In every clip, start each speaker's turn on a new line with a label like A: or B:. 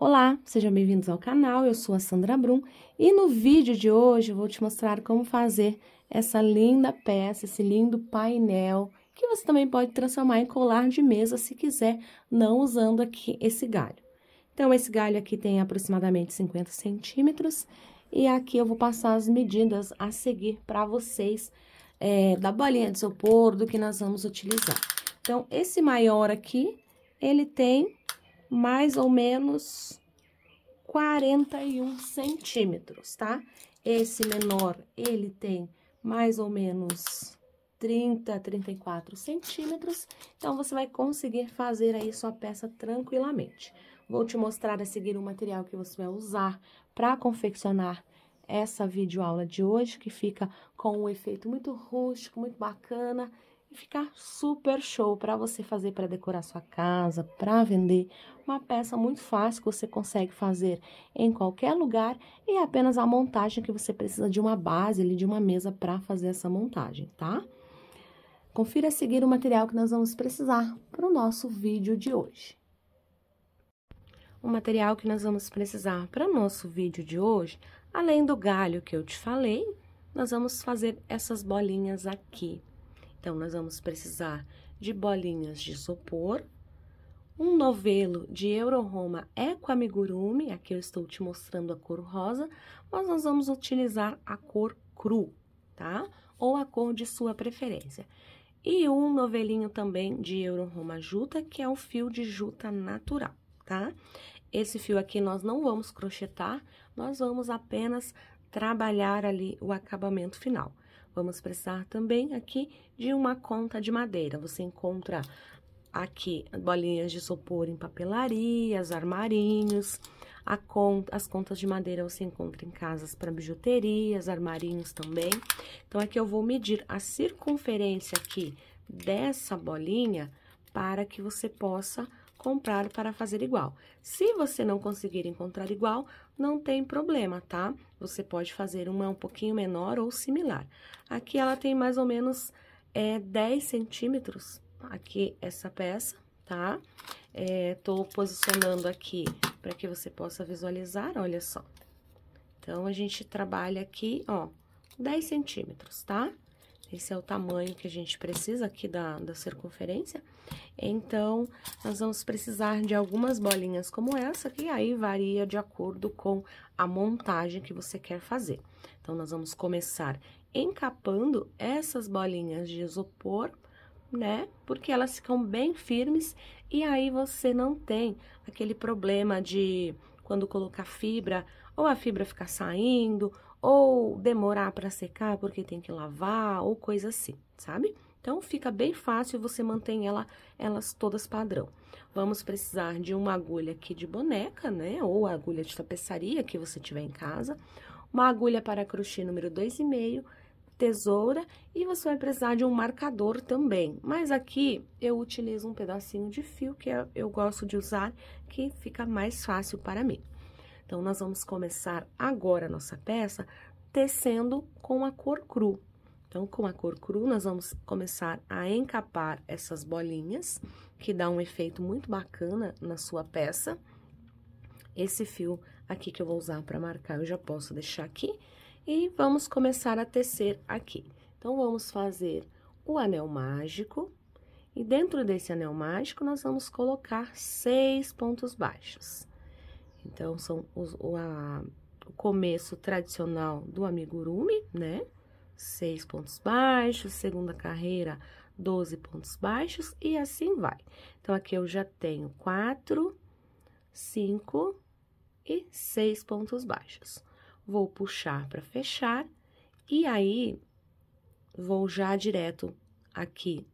A: Olá, sejam bem-vindos ao canal, eu sou a Sandra Brum e no vídeo de hoje eu vou te mostrar como fazer essa linda peça, esse lindo painel, que você também pode transformar em colar de mesa se quiser, não usando aqui esse galho. Então, esse galho aqui tem aproximadamente 50 centímetros e aqui eu vou passar as medidas a seguir para vocês é, da bolinha de isopor, do que nós vamos utilizar. Então, esse maior aqui, ele tem mais ou menos 41 centímetros, tá? Esse menor, ele tem mais ou menos 30, 34 centímetros. Então, você vai conseguir fazer aí sua peça tranquilamente. Vou te mostrar a seguir o material que você vai usar para confeccionar essa videoaula de hoje, que fica com um efeito muito rústico, muito bacana e ficar super show para você fazer para decorar sua casa, para vender. Uma peça muito fácil que você consegue fazer em qualquer lugar e é apenas a montagem que você precisa de uma base ali, de uma mesa para fazer essa montagem, tá? Confira a seguir o material que nós vamos precisar para o nosso vídeo de hoje. O material que nós vamos precisar para o nosso vídeo de hoje, além do galho que eu te falei, nós vamos fazer essas bolinhas aqui, então, nós vamos precisar de bolinhas de isopor, um novelo de Euroroma Amigurumi, aqui eu estou te mostrando a cor rosa, mas nós vamos utilizar a cor cru, tá? Ou a cor de sua preferência. E um novelinho também de Euroroma Juta, que é um fio de juta natural, tá? Esse fio aqui nós não vamos crochetar, nós vamos apenas trabalhar ali o acabamento final. Vamos precisar também aqui de uma conta de madeira. Você encontra aqui bolinhas de sopor em papelarias, armarinhos. Conta, as contas de madeira você encontra em casas para bijuterias, armarinhos também. Então, aqui eu vou medir a circunferência aqui dessa bolinha para que você possa comprar para fazer igual. Se você não conseguir encontrar igual, não tem problema, tá? Você pode fazer uma um pouquinho menor ou similar. Aqui ela tem mais ou menos é 10 centímetros aqui essa peça, tá? É, tô posicionando aqui para que você possa visualizar, olha só. Então, a gente trabalha aqui, ó, 10 centímetros, tá? Esse é o tamanho que a gente precisa aqui da, da circunferência. Então, nós vamos precisar de algumas bolinhas como essa, que aí varia de acordo com a montagem que você quer fazer. Então, nós vamos começar encapando essas bolinhas de isopor, né? Porque elas ficam bem firmes e aí você não tem aquele problema de quando colocar fibra ou a fibra ficar saindo ou demorar para secar porque tem que lavar ou coisa assim, sabe? Então fica bem fácil você mantém ela elas todas padrão. Vamos precisar de uma agulha aqui de boneca, né? Ou agulha de tapeçaria que você tiver em casa, uma agulha para crochê número 2,5 tesoura e você vai precisar de um marcador também. Mas aqui eu utilizo um pedacinho de fio que eu gosto de usar, que fica mais fácil para mim. Então, nós vamos começar agora a nossa peça tecendo com a cor cru. Então, com a cor cru, nós vamos começar a encapar essas bolinhas, que dá um efeito muito bacana na sua peça. Esse fio aqui que eu vou usar para marcar, eu já posso deixar aqui e vamos começar a tecer aqui. Então, vamos fazer o anel mágico e dentro desse anel mágico nós vamos colocar seis pontos baixos. Então, são os, o, a, o começo tradicional do amigurumi, né? Seis pontos baixos, segunda carreira, 12 pontos baixos e assim vai. Então, aqui eu já tenho quatro, cinco e seis pontos baixos vou puxar para fechar e aí vou já direto aqui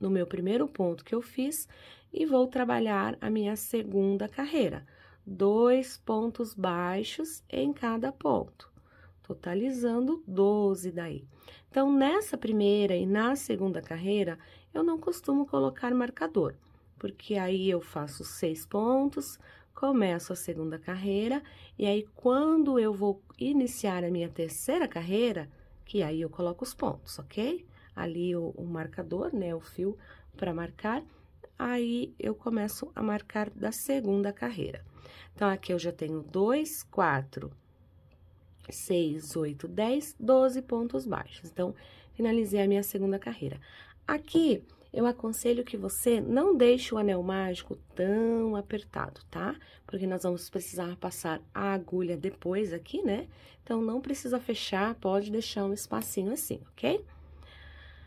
A: no meu primeiro ponto que eu fiz e vou trabalhar a minha segunda carreira. Dois pontos baixos em cada ponto, totalizando 12 daí. Então, nessa primeira e na segunda carreira, eu não costumo colocar marcador, porque aí eu faço seis pontos, começo a segunda carreira, e aí quando eu vou iniciar a minha terceira carreira, que aí eu coloco os pontos, ok? Ali o, o marcador, né, o fio para marcar, aí eu começo a marcar da segunda carreira. Então, aqui eu já tenho dois, quatro, seis, oito, dez, 12 pontos baixos. Então, finalizei a minha segunda carreira. Aqui, eu aconselho que você não deixe o anel mágico tão apertado, tá? Porque nós vamos precisar passar a agulha depois aqui, né? Então, não precisa fechar, pode deixar um espacinho assim, ok?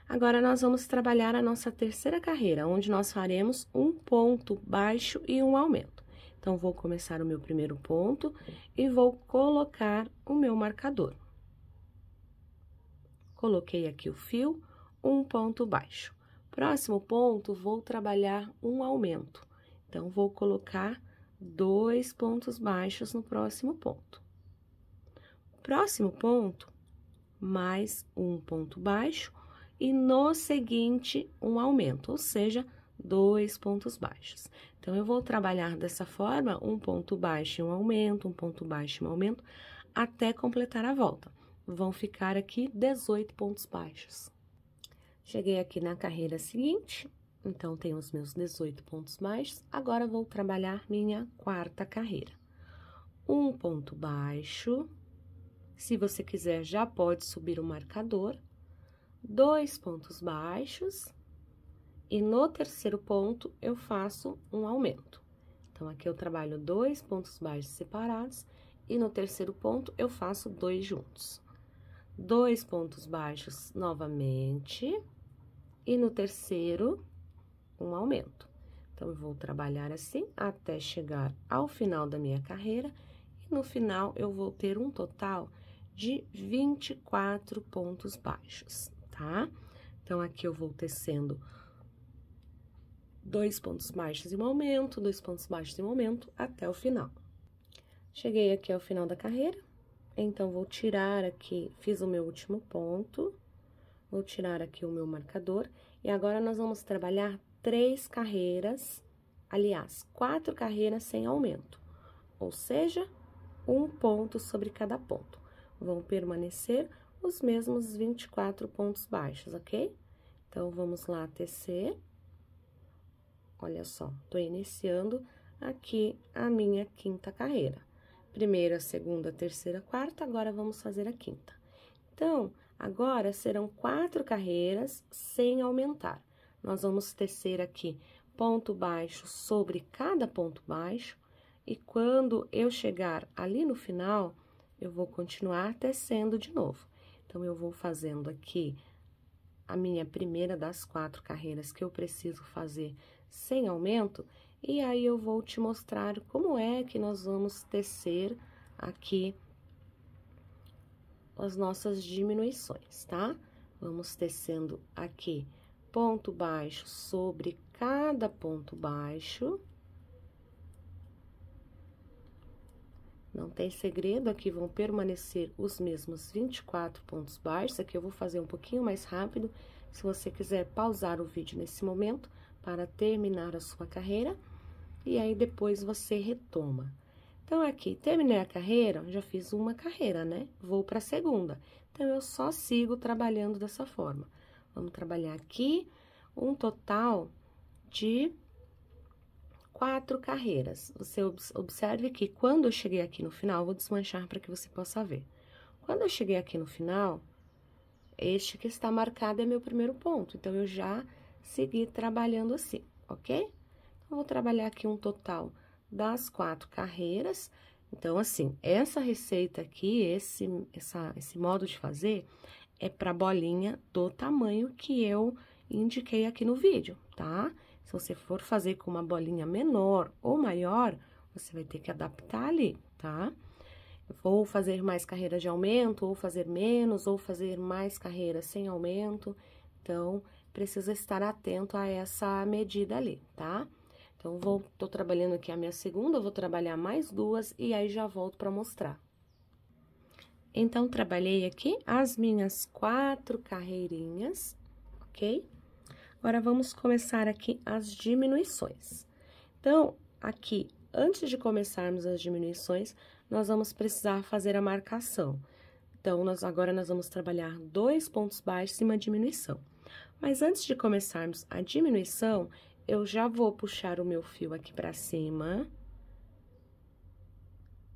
A: Agora, nós vamos trabalhar a nossa terceira carreira, onde nós faremos um ponto baixo e um aumento. Então, vou começar o meu primeiro ponto e vou colocar o meu marcador. Coloquei aqui o fio, um ponto baixo Próximo ponto, vou trabalhar um aumento. Então, vou colocar dois pontos baixos no próximo ponto. Próximo ponto, mais um ponto baixo e no seguinte um aumento, ou seja, dois pontos baixos. Então, eu vou trabalhar dessa forma, um ponto baixo e um aumento, um ponto baixo e um aumento, até completar a volta. Vão ficar aqui 18 pontos baixos. Cheguei aqui na carreira seguinte, então tenho os meus 18 pontos baixos. Agora vou trabalhar minha quarta carreira. Um ponto baixo. Se você quiser, já pode subir o marcador. Dois pontos baixos. E no terceiro ponto, eu faço um aumento. Então, aqui eu trabalho dois pontos baixos separados. E no terceiro ponto, eu faço dois juntos. Dois pontos baixos novamente e no terceiro, um aumento. Então, eu vou trabalhar assim até chegar ao final da minha carreira e no final eu vou ter um total de 24 pontos baixos, tá? Então, aqui eu vou tecendo dois pontos baixos e um aumento, dois pontos baixos e um aumento até o final. Cheguei aqui ao final da carreira, então, vou tirar aqui, fiz o meu último ponto, Vou tirar aqui o meu marcador e agora nós vamos trabalhar três carreiras, aliás, quatro carreiras sem aumento, ou seja, um ponto sobre cada ponto. Vão permanecer os mesmos 24 pontos baixos, ok? Então, vamos lá tecer. Olha só, tô iniciando aqui a minha quinta carreira. Primeira, segunda, terceira, quarta, agora vamos fazer a quinta. Então, Agora, serão quatro carreiras sem aumentar. Nós vamos tecer aqui ponto baixo sobre cada ponto baixo, e quando eu chegar ali no final, eu vou continuar tecendo de novo. Então, eu vou fazendo aqui a minha primeira das quatro carreiras que eu preciso fazer sem aumento, e aí eu vou te mostrar como é que nós vamos tecer aqui as nossas diminuições, tá? Vamos tecendo aqui ponto baixo sobre cada ponto baixo. Não tem segredo, aqui vão permanecer os mesmos 24 pontos baixos. Aqui eu vou fazer um pouquinho mais rápido. Se você quiser pausar o vídeo nesse momento para terminar a sua carreira, e aí depois você retoma. Então, aqui, terminei a carreira, já fiz uma carreira, né? Vou para a segunda. Então, eu só sigo trabalhando dessa forma. Vamos trabalhar aqui um total de quatro carreiras. Você observe que quando eu cheguei aqui no final, vou desmanchar para que você possa ver. Quando eu cheguei aqui no final, este que está marcado é meu primeiro ponto. Então, eu já segui trabalhando assim, ok? Então, vou trabalhar aqui um total das quatro carreiras. Então, assim, essa receita aqui, esse, essa, esse modo de fazer, é para bolinha do tamanho que eu indiquei aqui no vídeo, tá? Se você for fazer com uma bolinha menor ou maior, você vai ter que adaptar ali, tá? Ou fazer mais carreiras de aumento, ou fazer menos, ou fazer mais carreiras sem aumento. Então, precisa estar atento a essa medida ali, tá? Tá? Então, vou, tô trabalhando aqui a minha segunda, vou trabalhar mais duas e aí já volto para mostrar. Então, trabalhei aqui as minhas quatro carreirinhas, ok? Agora, vamos começar aqui as diminuições. Então, aqui, antes de começarmos as diminuições, nós vamos precisar fazer a marcação. Então, nós, agora nós vamos trabalhar dois pontos baixos e uma diminuição. Mas antes de começarmos a diminuição, eu já vou puxar o meu fio aqui pra cima.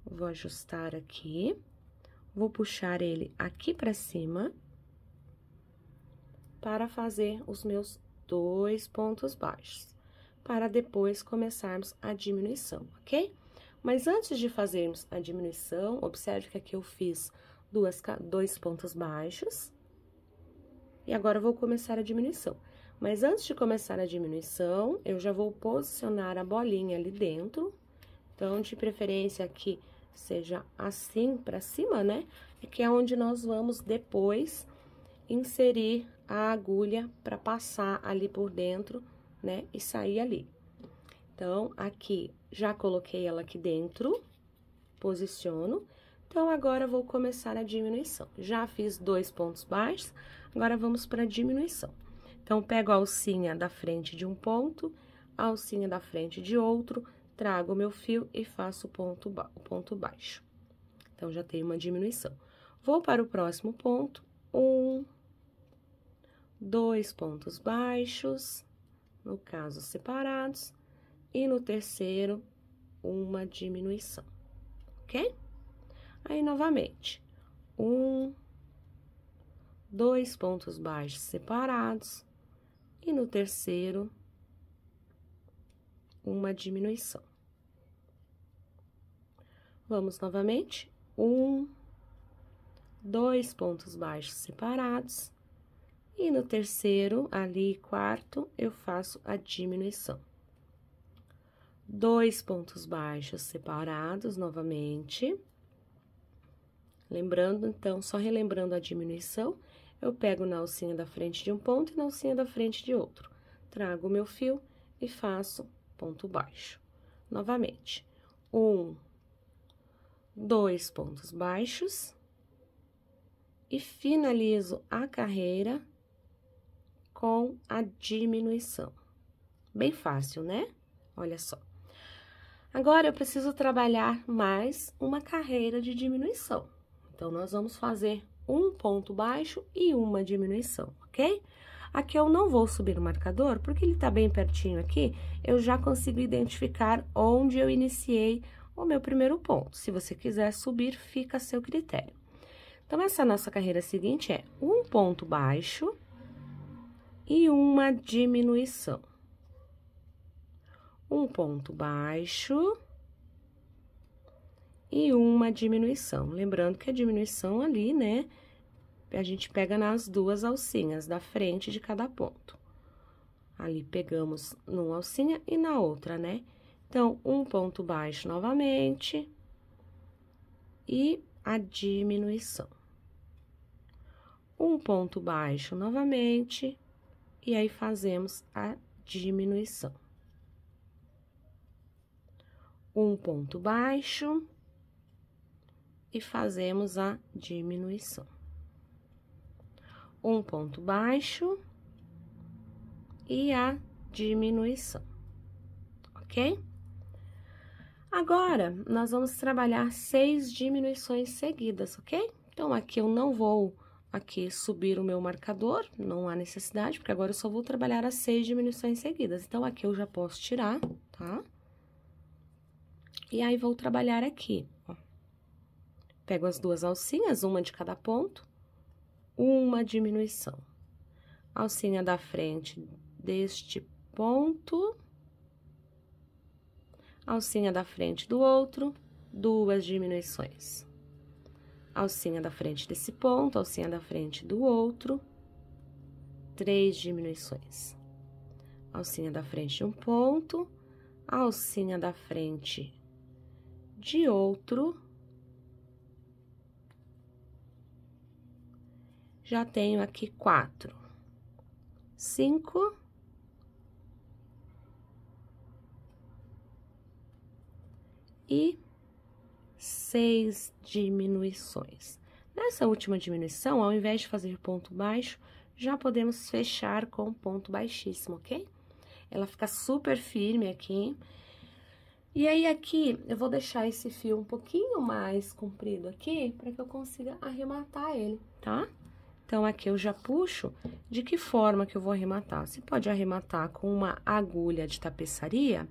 A: Vou ajustar aqui. Vou puxar ele aqui pra cima. Para fazer os meus dois pontos baixos. Para depois começarmos a diminuição, ok? Mas antes de fazermos a diminuição, observe que aqui eu fiz duas, dois pontos baixos. E agora, eu vou começar a diminuição. Mas antes de começar a diminuição, eu já vou posicionar a bolinha ali dentro. Então, de preferência aqui seja assim para cima, né? É que é onde nós vamos depois inserir a agulha para passar ali por dentro, né? E sair ali. Então, aqui, já coloquei ela aqui dentro, posiciono. Então, agora vou começar a diminuição. Já fiz dois pontos baixos, agora vamos para a diminuição. Então, pego a alcinha da frente de um ponto, a alcinha da frente de outro, trago o meu fio e faço o ponto, ponto baixo. Então, já tenho uma diminuição. Vou para o próximo ponto, um, dois pontos baixos, no caso, separados, e no terceiro, uma diminuição, ok? Aí, novamente, um, dois pontos baixos separados, e no terceiro, uma diminuição. Vamos novamente. Um, dois pontos baixos separados. E no terceiro, ali quarto, eu faço a diminuição. Dois pontos baixos separados novamente. Lembrando, então, só relembrando a diminuição, eu pego na alcinha da frente de um ponto e na alcinha da frente de outro. Trago o meu fio e faço ponto baixo. Novamente, um, dois pontos baixos. E finalizo a carreira com a diminuição. Bem fácil, né? Olha só. Agora, eu preciso trabalhar mais uma carreira de diminuição. Então, nós vamos fazer um ponto baixo e uma diminuição, ok? Aqui eu não vou subir o marcador, porque ele está bem pertinho aqui, eu já consigo identificar onde eu iniciei o meu primeiro ponto. Se você quiser subir, fica a seu critério. Então, essa nossa carreira seguinte é um ponto baixo e uma diminuição. Um ponto baixo e uma diminuição. Lembrando que a diminuição ali, né, a gente pega nas duas alcinhas da frente de cada ponto. Ali pegamos numa alcinha e na outra, né? Então, um ponto baixo novamente e a diminuição. Um ponto baixo novamente e aí fazemos a diminuição. Um ponto baixo e fazemos a diminuição. Um ponto baixo e a diminuição, ok? Agora, nós vamos trabalhar seis diminuições seguidas, ok? Então, aqui eu não vou aqui subir o meu marcador, não há necessidade, porque agora eu só vou trabalhar as seis diminuições seguidas. Então, aqui eu já posso tirar, tá? E aí, vou trabalhar aqui Pego as duas alcinhas, uma de cada ponto, uma diminuição. Alcinha da frente deste ponto, alcinha da frente do outro, duas diminuições. Alcinha da frente desse ponto, alcinha da frente do outro, três diminuições. Alcinha da frente de um ponto, alcinha da frente de outro, já tenho aqui quatro, cinco, e seis diminuições. Nessa última diminuição, ao invés de fazer ponto baixo, já podemos fechar com ponto baixíssimo, ok? Ela fica super firme aqui. E aí, aqui, eu vou deixar esse fio um pouquinho mais comprido aqui, para que eu consiga arrematar ele, tá? Tá? Então, aqui eu já puxo de que forma que eu vou arrematar. Você pode arrematar com uma agulha de tapeçaria,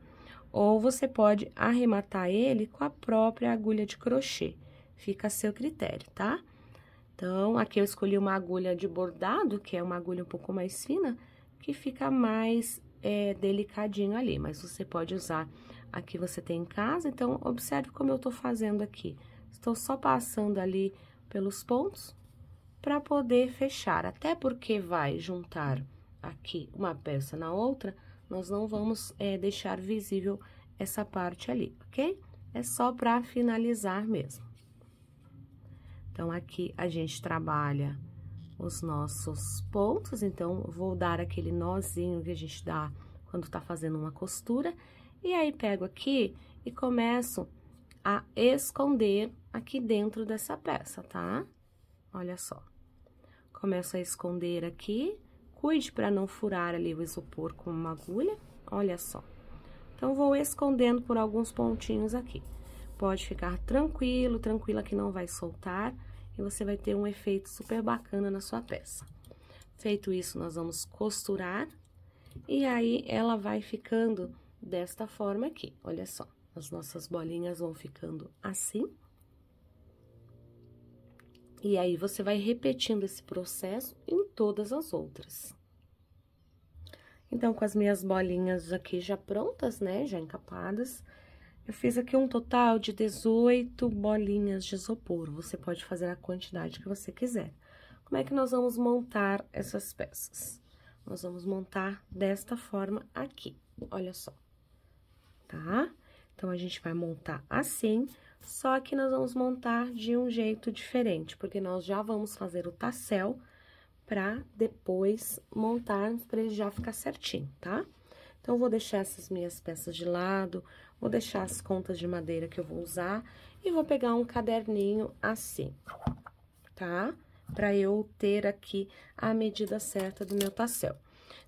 A: ou você pode arrematar ele com a própria agulha de crochê. Fica a seu critério, tá? Então, aqui eu escolhi uma agulha de bordado, que é uma agulha um pouco mais fina, que fica mais é, delicadinho ali, mas você pode usar a que você tem em casa. Então, observe como eu tô fazendo aqui. Estou só passando ali pelos pontos, para poder fechar. Até porque vai juntar aqui uma peça na outra, nós não vamos é, deixar visível essa parte ali, ok? É só para finalizar mesmo. Então, aqui a gente trabalha os nossos pontos, então, vou dar aquele nozinho que a gente dá quando tá fazendo uma costura, e aí pego aqui e começo a esconder aqui dentro dessa peça, tá? Olha só começo a esconder aqui. Cuide para não furar ali o isopor com uma agulha. Olha só. Então, vou escondendo por alguns pontinhos aqui. Pode ficar tranquilo, tranquila que não vai soltar. E você vai ter um efeito super bacana na sua peça. Feito isso, nós vamos costurar. E aí, ela vai ficando desta forma aqui. Olha só, as nossas bolinhas vão ficando assim. E aí, você vai repetindo esse processo em todas as outras. Então, com as minhas bolinhas aqui já prontas, né, já encapadas, eu fiz aqui um total de 18 bolinhas de isopor. Você pode fazer a quantidade que você quiser. Como é que nós vamos montar essas peças? Nós vamos montar desta forma aqui, olha só, tá? Então, a gente vai montar assim só que nós vamos montar de um jeito diferente, porque nós já vamos fazer o tassel para depois montar para ele já ficar certinho, tá? Então, vou deixar essas minhas peças de lado, vou deixar as contas de madeira que eu vou usar e vou pegar um caderninho assim, tá? Para eu ter aqui a medida certa do meu tassel.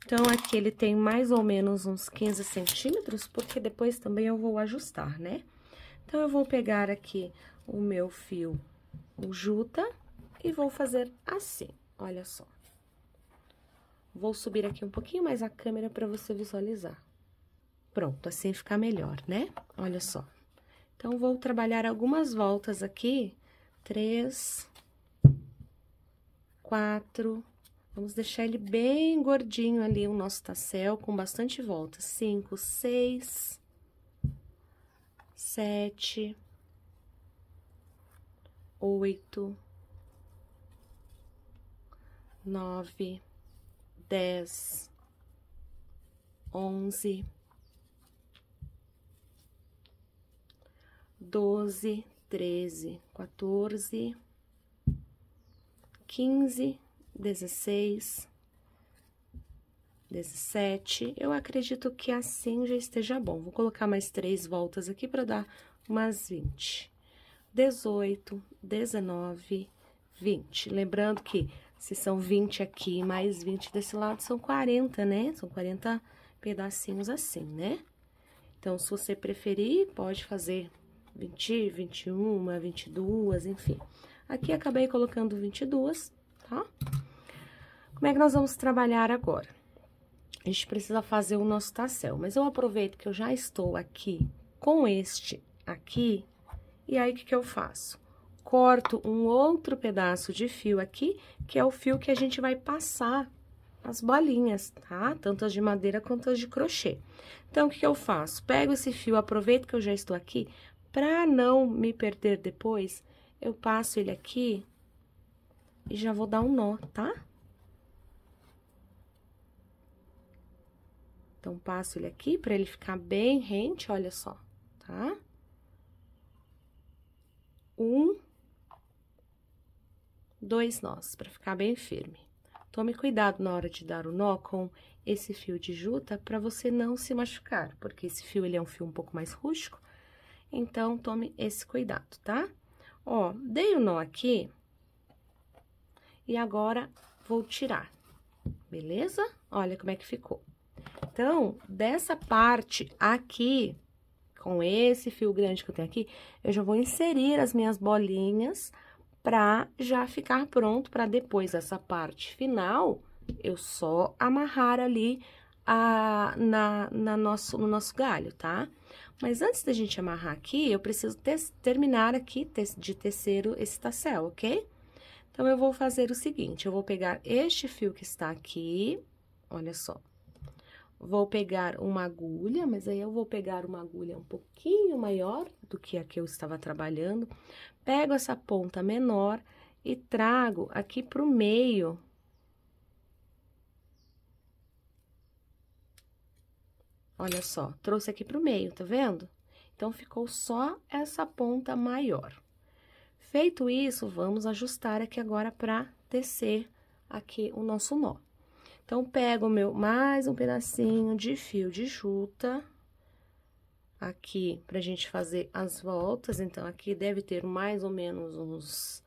A: Então, aqui ele tem mais ou menos uns 15 centímetros, porque depois também eu vou ajustar, né? Então, eu vou pegar aqui o meu fio, o juta, e vou fazer assim, olha só. Vou subir aqui um pouquinho mais a câmera para você visualizar. Pronto, assim fica melhor, né? Olha só. Então, vou trabalhar algumas voltas aqui, três, quatro, vamos deixar ele bem gordinho ali, o nosso tassel, com bastante voltas, cinco, seis sete, oito, nove, dez, onze, doze, treze, quatorze, quinze, dezesseis. 17. Eu acredito que assim já esteja bom. Vou colocar mais três voltas aqui para dar umas 20. 18, 19, 20. Lembrando que se são 20 aqui, mais 20 desse lado, são 40, né? São 40 pedacinhos assim, né? Então, se você preferir, pode fazer 20, 21, 22, enfim. Aqui, acabei colocando 22, tá? Como é que nós vamos trabalhar agora? a gente precisa fazer o nosso tassel. Tá Mas eu aproveito que eu já estou aqui com este aqui, e aí o que, que eu faço? Corto um outro pedaço de fio aqui, que é o fio que a gente vai passar as bolinhas, tá? Tanto as de madeira quanto as de crochê. Então, o que, que eu faço? Pego esse fio, aproveito que eu já estou aqui, para não me perder depois, eu passo ele aqui e já vou dar um nó, tá? Então, passo ele aqui para ele ficar bem rente, olha só, tá? Um, dois nós, para ficar bem firme. Tome cuidado na hora de dar o nó com esse fio de juta para você não se machucar, porque esse fio ele é um fio um pouco mais rústico, então tome esse cuidado, tá? Ó, dei o nó aqui e agora vou tirar, beleza? Olha como é que ficou. Então, dessa parte aqui, com esse fio grande que eu tenho aqui, eu já vou inserir as minhas bolinhas pra já ficar pronto para depois essa parte final, eu só amarrar ali a, na, na nosso, no nosso galho, tá? Mas antes da gente amarrar aqui, eu preciso terminar aqui de terceiro esse tassel, ok? Então, eu vou fazer o seguinte, eu vou pegar este fio que está aqui, olha só, vou pegar uma agulha, mas aí eu vou pegar uma agulha um pouquinho maior do que a que eu estava trabalhando, pego essa ponta menor e trago aqui para o meio. Olha só, trouxe aqui para o meio, tá vendo? Então, ficou só essa ponta maior. Feito isso, vamos ajustar aqui agora para tecer aqui o nosso nó. Então, pego meu mais um pedacinho de fio de juta aqui pra gente fazer as voltas. Então, aqui deve ter mais ou menos uns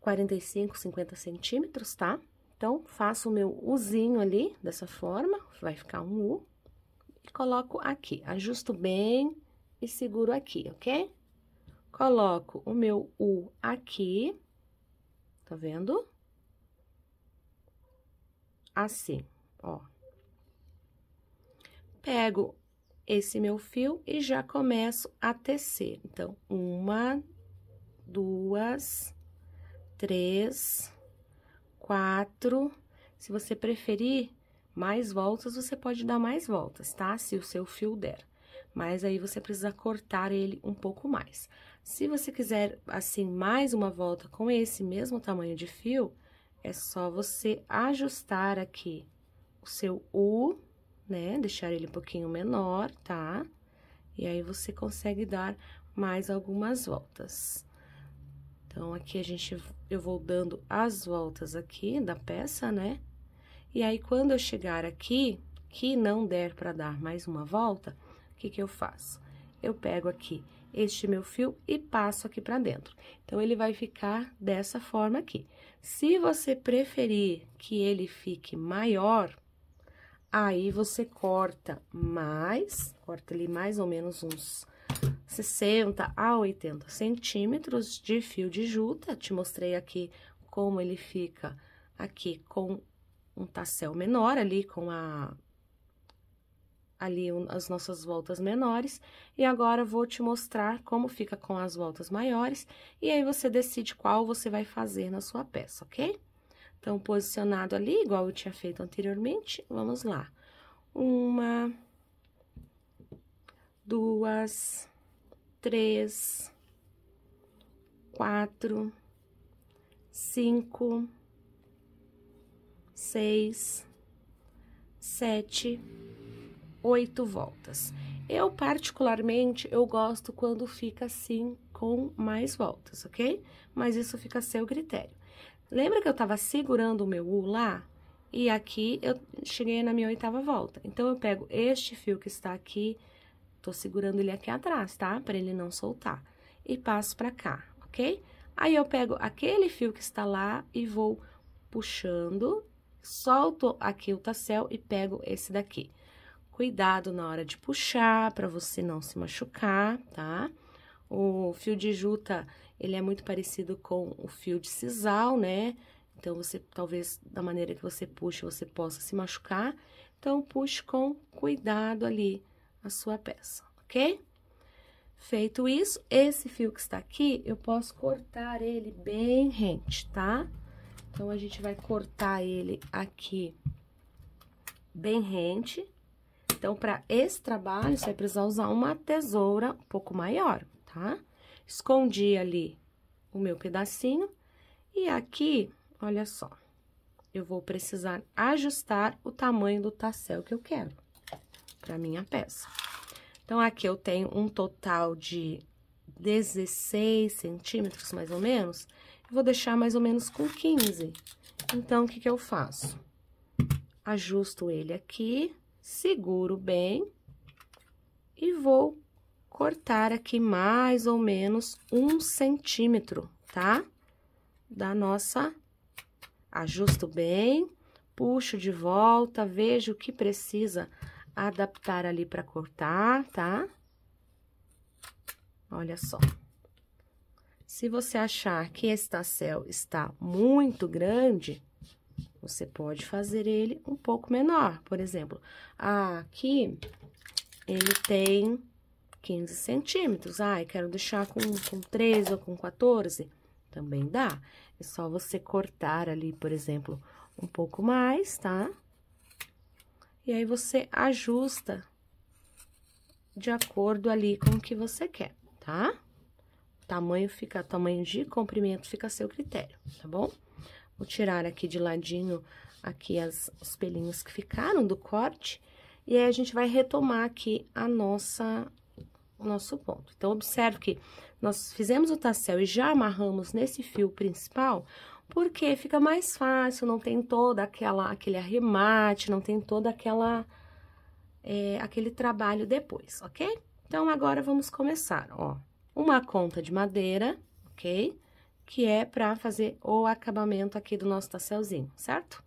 A: 45, 50 centímetros, tá? Então, faço o meu Uzinho ali, dessa forma, vai ficar um U. E coloco aqui, ajusto bem e seguro aqui, ok? Coloco o meu U aqui, tá vendo? assim, ó. Pego esse meu fio e já começo a tecer. Então, uma, duas, três, quatro. Se você preferir mais voltas, você pode dar mais voltas, tá? Se o seu fio der. Mas aí você precisa cortar ele um pouco mais. Se você quiser, assim, mais uma volta com esse mesmo tamanho de fio, é só você ajustar aqui o seu U, né? Deixar ele um pouquinho menor, tá? E aí, você consegue dar mais algumas voltas. Então, aqui a gente, eu vou dando as voltas aqui da peça, né? E aí, quando eu chegar aqui, que não der para dar mais uma volta, o que que eu faço? Eu pego aqui este meu fio e passo aqui para dentro. Então, ele vai ficar dessa forma aqui. Se você preferir que ele fique maior, aí você corta mais, corta ele mais ou menos uns 60 a 80 centímetros de fio de juta. Te mostrei aqui como ele fica aqui com um tassel menor ali, com a ali as nossas voltas menores e agora vou te mostrar como fica com as voltas maiores e aí você decide qual você vai fazer na sua peça, ok? Então, posicionado ali, igual eu tinha feito anteriormente, vamos lá. Uma, duas, três, quatro, cinco, seis, sete, oito voltas. Eu, particularmente, eu gosto quando fica assim com mais voltas, ok? Mas isso fica a seu critério. Lembra que eu estava segurando o meu U lá? E aqui eu cheguei na minha oitava volta. Então, eu pego este fio que está aqui, tô segurando ele aqui atrás, tá? Para ele não soltar. E passo para cá, ok? Aí, eu pego aquele fio que está lá e vou puxando, solto aqui o tassel e pego esse daqui. Cuidado na hora de puxar, para você não se machucar, tá? O fio de juta, ele é muito parecido com o fio de sisal, né? Então, você, talvez, da maneira que você puxa, você possa se machucar. Então, puxe com cuidado ali a sua peça, ok? Feito isso, esse fio que está aqui, eu posso cortar ele bem rente, tá? Então, a gente vai cortar ele aqui bem rente então, para esse trabalho, você vai precisar usar uma tesoura um pouco maior, tá? Escondi ali o meu pedacinho. E aqui, olha só, eu vou precisar ajustar o tamanho do tassel que eu quero para minha peça. Então, aqui eu tenho um total de 16 centímetros, mais ou menos. Eu vou deixar mais ou menos com 15. Então, o que que eu faço? Ajusto ele aqui, seguro bem e vou cortar aqui mais ou menos um centímetro, tá? Da nossa... Ajusto bem, puxo de volta, vejo o que precisa adaptar ali para cortar, tá? Olha só. Se você achar que esse tassel está muito grande, você pode fazer ele um pouco menor, por exemplo, aqui ele tem 15 centímetros. Ah, eu quero deixar com, com 13 ou com 14, também dá. É só você cortar ali, por exemplo, um pouco mais, tá? E aí, você ajusta de acordo ali com o que você quer, tá? O tamanho fica, tamanho de comprimento fica a seu critério, tá bom? Vou tirar aqui de ladinho aqui as, os pelinhos que ficaram do corte. E aí, a gente vai retomar aqui a nossa, o nosso ponto. Então, observe que nós fizemos o tassel e já amarramos nesse fio principal, porque fica mais fácil, não tem toda aquela, aquele arremate, não tem toda aquela, é, aquele trabalho depois, ok? Então, agora, vamos começar, ó. Uma conta de madeira, ok? que é para fazer o acabamento aqui do nosso tasselzinho, certo?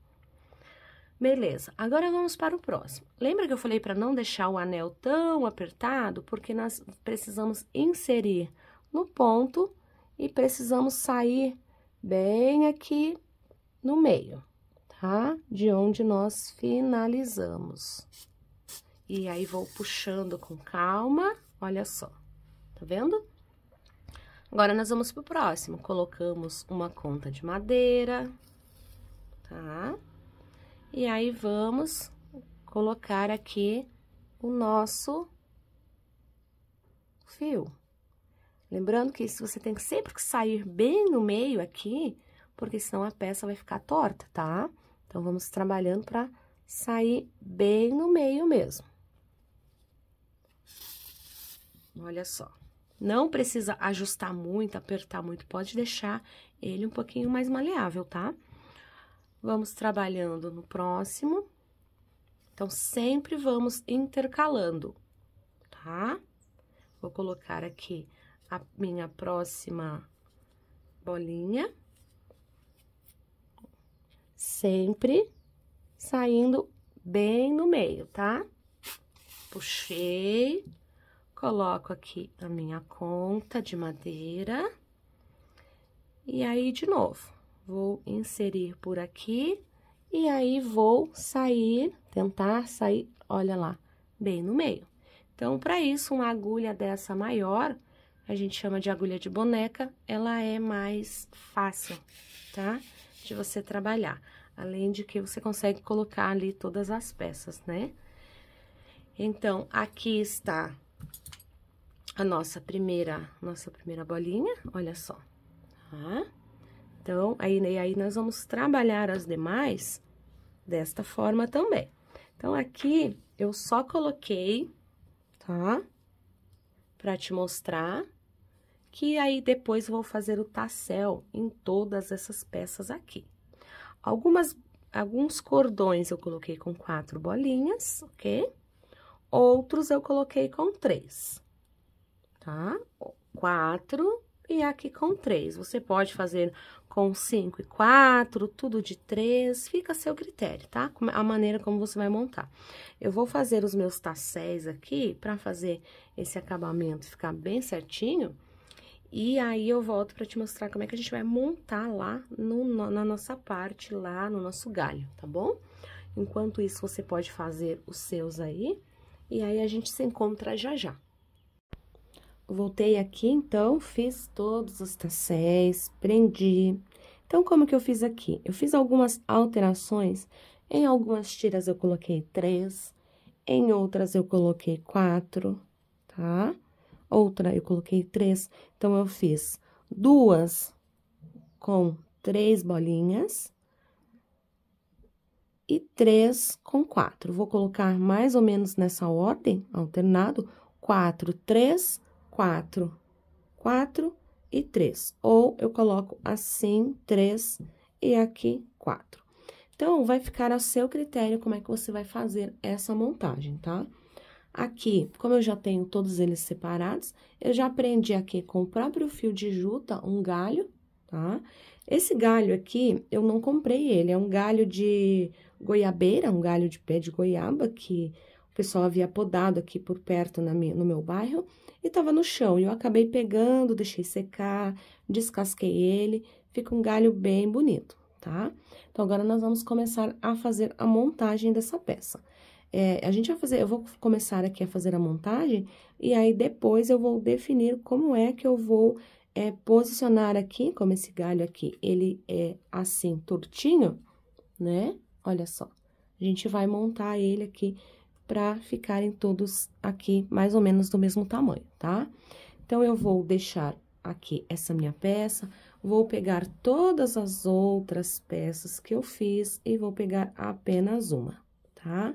A: Beleza, agora vamos para o próximo. Lembra que eu falei para não deixar o anel tão apertado? Porque nós precisamos inserir no ponto e precisamos sair bem aqui no meio, tá? De onde nós finalizamos. E aí, vou puxando com calma, olha só, tá vendo? Agora, nós vamos pro próximo. Colocamos uma conta de madeira, tá? E aí, vamos colocar aqui o nosso fio. Lembrando que isso você tem que sempre que sair bem no meio aqui, porque senão a peça vai ficar torta, tá? Então, vamos trabalhando para sair bem no meio mesmo. Olha só. Não precisa ajustar muito, apertar muito, pode deixar ele um pouquinho mais maleável, tá? Vamos trabalhando no próximo. Então, sempre vamos intercalando, tá? Vou colocar aqui a minha próxima bolinha. Sempre saindo bem no meio, tá? Puxei. Coloco aqui a minha conta de madeira. E aí, de novo, vou inserir por aqui. E aí, vou sair, tentar sair, olha lá, bem no meio. Então, para isso, uma agulha dessa maior, a gente chama de agulha de boneca, ela é mais fácil, tá? De você trabalhar. Além de que você consegue colocar ali todas as peças, né? Então, aqui está a nossa primeira, nossa primeira bolinha, olha só, tá? Então, aí, aí nós vamos trabalhar as demais desta forma também. Então, aqui eu só coloquei, tá? Pra te mostrar que aí depois vou fazer o tassel em todas essas peças aqui. Algumas, alguns cordões eu coloquei com quatro bolinhas, ok? Outros eu coloquei com três, tá? Quatro e aqui com três. Você pode fazer com cinco e quatro, tudo de três, fica a seu critério, tá? A maneira como você vai montar. Eu vou fazer os meus tacéis aqui para fazer esse acabamento ficar bem certinho. E aí, eu volto para te mostrar como é que a gente vai montar lá no, na nossa parte, lá no nosso galho, tá bom? Enquanto isso, você pode fazer os seus aí e aí a gente se encontra já já. Voltei aqui, então, fiz todos os tassés, prendi. Então, como que eu fiz aqui? Eu fiz algumas alterações, em algumas tiras eu coloquei três, em outras eu coloquei quatro, tá? Outra eu coloquei três, então eu fiz duas com três bolinhas, e 3 com 4. Vou colocar mais ou menos nessa ordem, alternado, 4, 3, 4, 4 e 3. Ou eu coloco assim, 3 e aqui 4. Então, vai ficar a seu critério como é que você vai fazer essa montagem, tá? Aqui, como eu já tenho todos eles separados, eu já prendi aqui com o próprio fio de juta um galho, tá? Esse galho aqui, eu não comprei ele, é um galho de goiabeira, um galho de pé de goiaba que o pessoal havia podado aqui por perto minha, no meu bairro e estava no chão. E eu acabei pegando, deixei secar, descasquei ele, fica um galho bem bonito, tá? Então, agora nós vamos começar a fazer a montagem dessa peça. É, a gente vai fazer, eu vou começar aqui a fazer a montagem e aí depois eu vou definir como é que eu vou é, posicionar aqui, como esse galho aqui, ele é assim, tortinho, né? Olha só, a gente vai montar ele aqui para ficarem todos aqui mais ou menos do mesmo tamanho, tá? Então, eu vou deixar aqui essa minha peça, vou pegar todas as outras peças que eu fiz e vou pegar apenas uma, tá?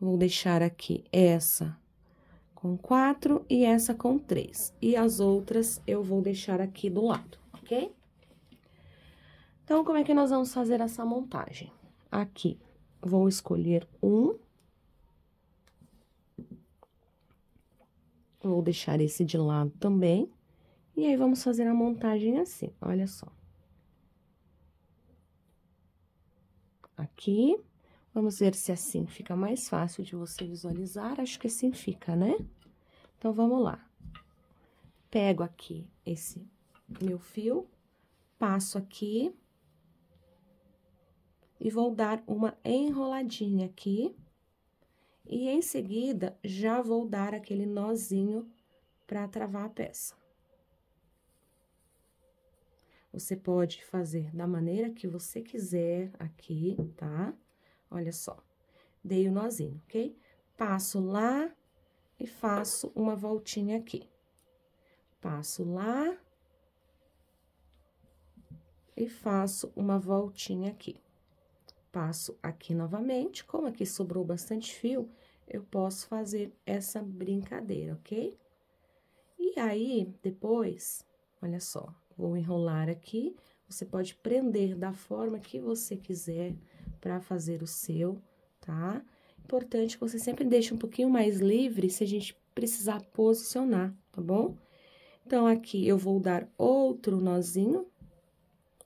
A: Vou deixar aqui essa com quatro e essa com três. E as outras eu vou deixar aqui do lado, ok? Então, como é que nós vamos fazer essa montagem? aqui. Vou escolher um. Vou deixar esse de lado também. E aí, vamos fazer a montagem assim, olha só. Aqui. Vamos ver se assim fica mais fácil de você visualizar. Acho que assim fica, né? Então, vamos lá. Pego aqui esse meu fio, passo aqui e vou dar uma enroladinha aqui. E em seguida, já vou dar aquele nozinho para travar a peça. Você pode fazer da maneira que você quiser aqui, tá? Olha só, dei o nozinho, ok? Passo lá e faço uma voltinha aqui. Passo lá e faço uma voltinha aqui passo aqui novamente, como aqui sobrou bastante fio, eu posso fazer essa brincadeira, ok? E aí, depois, olha só, vou enrolar aqui, você pode prender da forma que você quiser para fazer o seu, tá? Importante que você sempre deixe um pouquinho mais livre se a gente precisar posicionar, tá bom? Então, aqui eu vou dar outro nozinho.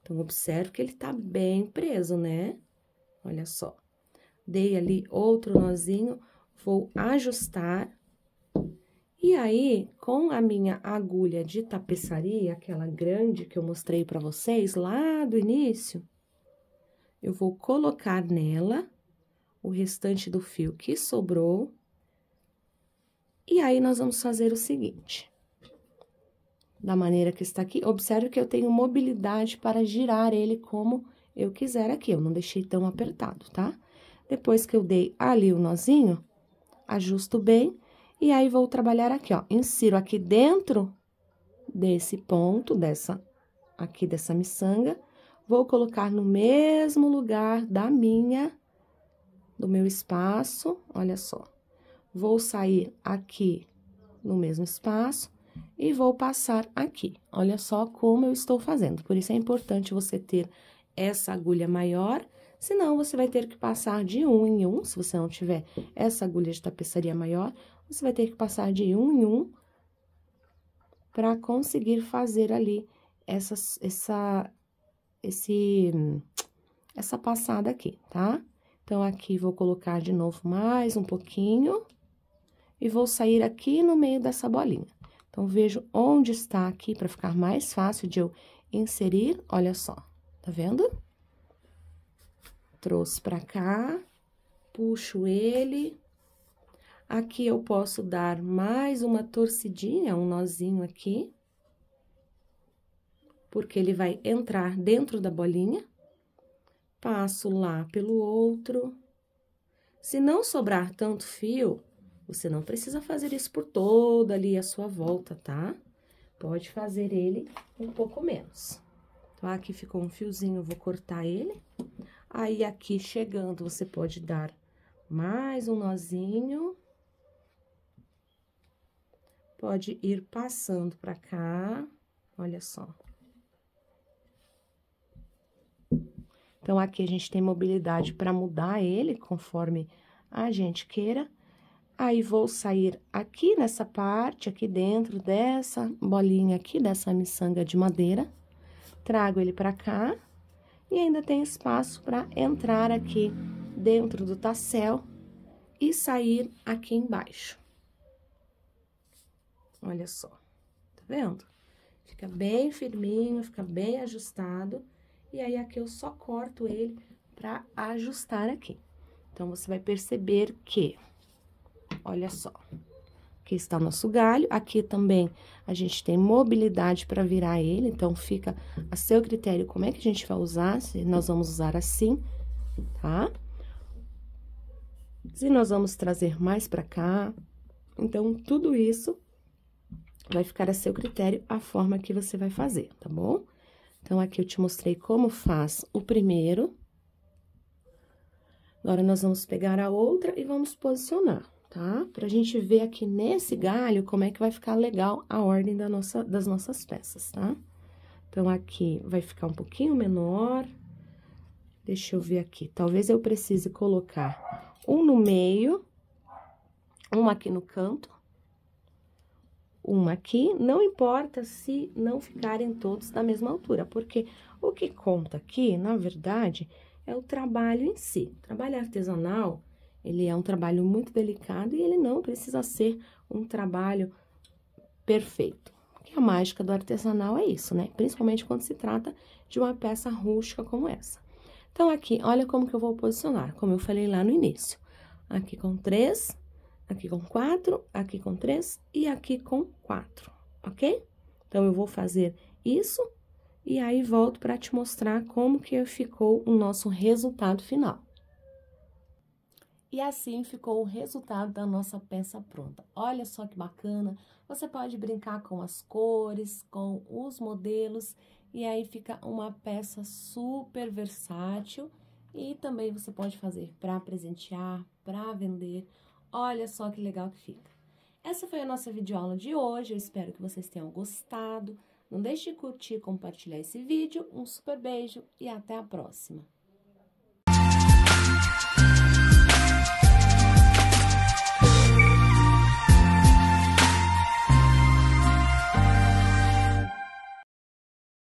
A: Então, observe que ele tá bem preso, né? Olha só. Dei ali outro nozinho, vou ajustar. E aí, com a minha agulha de tapeçaria, aquela grande que eu mostrei para vocês lá do início, eu vou colocar nela o restante do fio que sobrou. E aí, nós vamos fazer o seguinte. Da maneira que está aqui, observe que eu tenho mobilidade para girar ele como eu quiser aqui. Eu não deixei tão apertado, tá? Depois que eu dei ali o nozinho, ajusto bem. E aí, vou trabalhar aqui, ó. Insiro aqui dentro desse ponto, dessa aqui dessa miçanga. Vou colocar no mesmo lugar da minha, do meu espaço, olha só. Vou sair aqui no mesmo espaço e vou passar aqui. Olha só como eu estou fazendo. Por isso, é importante você ter essa agulha maior, senão você vai ter que passar de um em um, se você não tiver essa agulha de tapeçaria maior, você vai ter que passar de um em um para conseguir fazer ali essa, essa, esse, essa passada aqui, tá? Então, aqui vou colocar de novo mais um pouquinho e vou sair aqui no meio dessa bolinha. Então, vejo onde está aqui para ficar mais fácil de eu inserir, olha só. Tá vendo? Trouxe pra cá, puxo ele. Aqui eu posso dar mais uma torcidinha, um nozinho aqui. Porque ele vai entrar dentro da bolinha. Passo lá pelo outro. Se não sobrar tanto fio, você não precisa fazer isso por toda ali a sua volta, tá? Pode fazer ele um pouco menos. Então, aqui ficou um fiozinho, vou cortar ele. Aí, aqui chegando, você pode dar mais um nozinho. Pode ir passando pra cá, olha só. Então, aqui a gente tem mobilidade para mudar ele conforme a gente queira. Aí, vou sair aqui nessa parte, aqui dentro dessa bolinha aqui, dessa miçanga de madeira trago ele para cá e ainda tem espaço para entrar aqui dentro do tassel e sair aqui embaixo. Olha só, tá vendo? Fica bem firminho, fica bem ajustado. E aí, aqui eu só corto ele para ajustar aqui. Então, você vai perceber que, olha só, Aqui está o nosso galho. Aqui também a gente tem mobilidade para virar ele, então fica a seu critério como é que a gente vai usar, se nós vamos usar assim, tá? Se nós vamos trazer mais para cá. Então, tudo isso vai ficar a seu critério a forma que você vai fazer, tá bom? Então, aqui eu te mostrei como faz o primeiro. Agora, nós vamos pegar a outra e vamos posicionar tá? Pra gente ver aqui nesse galho como é que vai ficar legal a ordem da nossa, das nossas peças, tá? Então, aqui vai ficar um pouquinho menor. Deixa eu ver aqui. Talvez eu precise colocar um no meio, uma aqui no canto, uma aqui. Não importa se não ficarem todos da mesma altura, porque o que conta aqui, na verdade, é o trabalho em si. Trabalho artesanal ele é um trabalho muito delicado e ele não precisa ser um trabalho perfeito. Porque a mágica do artesanal é isso, né? Principalmente quando se trata de uma peça rústica como essa. Então, aqui, olha como que eu vou posicionar, como eu falei lá no início. Aqui com três, aqui com quatro, aqui com três e aqui com quatro, ok? Então, eu vou fazer isso e aí volto para te mostrar como que ficou o nosso resultado final. E assim ficou o resultado da nossa peça pronta. Olha só que bacana! Você pode brincar com as cores, com os modelos, e aí fica uma peça super versátil. E também você pode fazer para presentear, para vender. Olha só que legal que fica! Essa foi a nossa videoaula de hoje. Eu espero que vocês tenham gostado. Não deixe de curtir e compartilhar esse vídeo. Um super beijo e até a próxima!